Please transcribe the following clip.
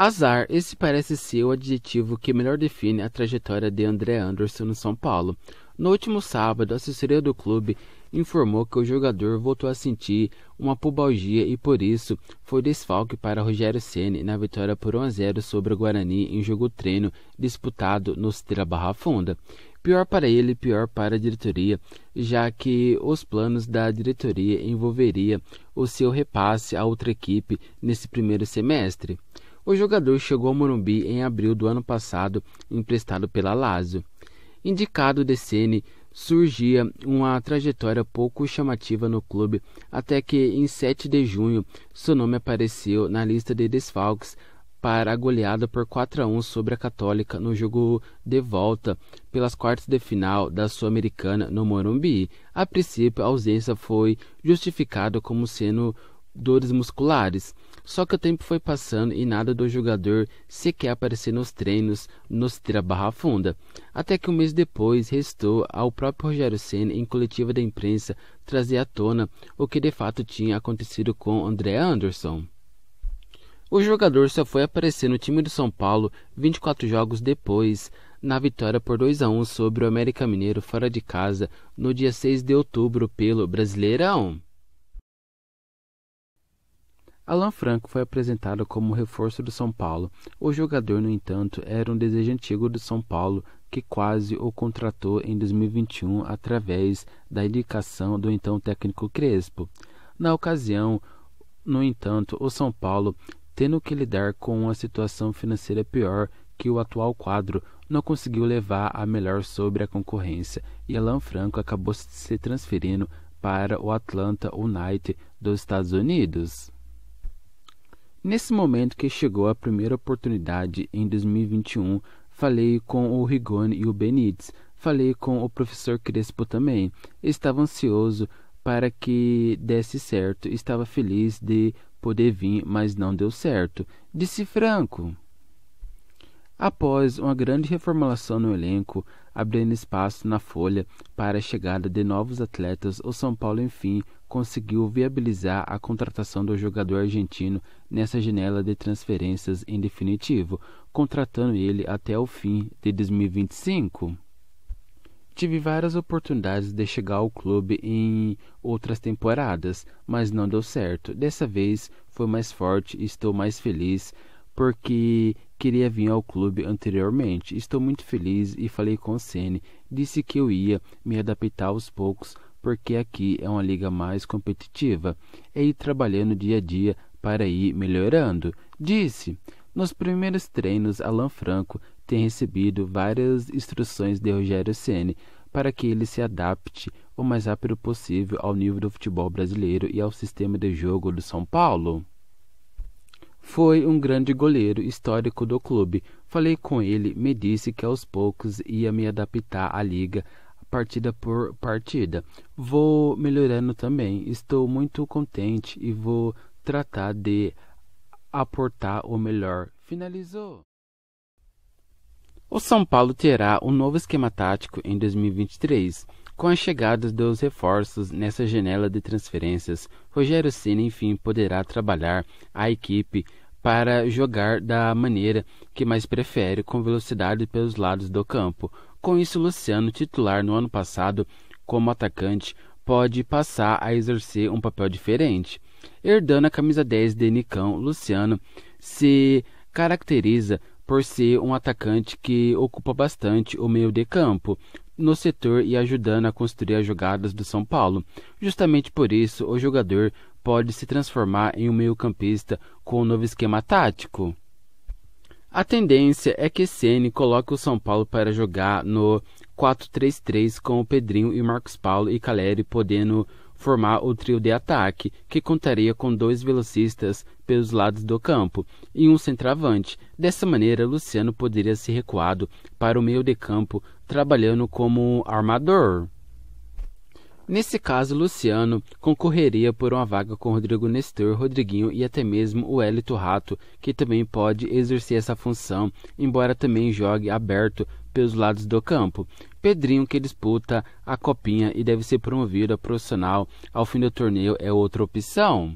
Azar, esse parece ser o adjetivo que melhor define a trajetória de André Anderson no São Paulo. No último sábado, a assessoria do clube informou que o jogador voltou a sentir uma pubalgia e por isso foi desfalque para Rogério Ceni na vitória por 1 a 0 sobre o Guarani em jogo treino disputado no Citira Barra Funda. Pior para ele, pior para a diretoria, já que os planos da diretoria envolveria o seu repasse a outra equipe nesse primeiro semestre. O jogador chegou ao Morumbi em abril do ano passado, emprestado pela Lazio. Indicado de Sene, surgia uma trajetória pouco chamativa no clube, até que em 7 de junho seu nome apareceu na lista de desfalques para a goleada por 4 a 1 sobre a Católica no jogo de volta pelas quartas de final da Sul-Americana no Morumbi. A princípio, a ausência foi justificada como sendo dores musculares. Só que o tempo foi passando e nada do jogador sequer aparecer nos treinos nos tira barra funda. Até que um mês depois restou ao próprio Rogério Senna, em coletiva da imprensa, trazer à tona o que de fato tinha acontecido com André Anderson. O jogador só foi aparecer no time do São Paulo 24 jogos depois, na vitória por 2 a 1 sobre o América Mineiro fora de casa no dia 6 de outubro pelo Brasileirão. Alan Franco foi apresentado como reforço do São Paulo. O jogador, no entanto, era um desejo antigo do São Paulo, que quase o contratou em 2021 através da indicação do então técnico Crespo. Na ocasião, no entanto, o São Paulo, tendo que lidar com uma situação financeira pior que o atual quadro, não conseguiu levar a melhor sobre a concorrência e Alan Franco acabou se transferindo para o Atlanta United dos Estados Unidos. Nesse momento que chegou a primeira oportunidade em 2021, falei com o Rigoni e o Benítez, falei com o professor Crespo também. Estava ansioso para que desse certo, estava feliz de poder vir, mas não deu certo. Disse Franco após uma grande reformulação no elenco, abrindo espaço na folha para a chegada de novos atletas, o São Paulo enfim conseguiu viabilizar a contratação do jogador argentino nessa janela de transferências em definitivo, contratando ele até o fim de 2025. Tive várias oportunidades de chegar ao clube em outras temporadas, mas não deu certo. Dessa vez foi mais forte e estou mais feliz porque queria vir ao clube anteriormente. Estou muito feliz e falei com o Sene Disse que eu ia me adaptar aos poucos, porque aqui é uma liga mais competitiva. É ir trabalhando dia a dia para ir melhorando. Disse. Nos primeiros treinos, Alan Franco tem recebido várias instruções de Rogério Ceni para que ele se adapte o mais rápido possível ao nível do futebol brasileiro e ao sistema de jogo do São Paulo. Foi um grande goleiro histórico do clube. Falei com ele, me disse que aos poucos ia me adaptar à liga, partida por partida. Vou melhorando também. Estou muito contente e vou tratar de aportar o melhor. Finalizou. O São Paulo terá um novo esquema tático em 2023. Com a chegada dos reforços nessa janela de transferências, Rogério Ceni enfim poderá trabalhar a equipe para jogar da maneira que mais prefere, com velocidade pelos lados do campo. Com isso, Luciano, titular no ano passado como atacante, pode passar a exercer um papel diferente. Herdando a camisa 10 de Nicão, Luciano se caracteriza por ser um atacante que ocupa bastante o meio de campo, no setor e ajudando a construir as jogadas do São Paulo. Justamente por isso, o jogador pode se transformar em um meio-campista com um novo esquema tático. A tendência é que Ceni coloque o São Paulo para jogar no 4-3-3 com o Pedrinho e Marcos Paulo e Caleri podendo formar o trio de ataque, que contaria com dois velocistas pelos lados do campo e um centroavante. Dessa maneira, Luciano poderia ser recuado para o meio de campo, trabalhando como armador. Nesse caso, Luciano concorreria por uma vaga com Rodrigo Nestor, Rodriguinho e até mesmo o Hélito Rato, que também pode exercer essa função, embora também jogue aberto pelos lados do campo. Pedrinho, que disputa a copinha e deve ser promovido a profissional ao fim do torneio, é outra opção.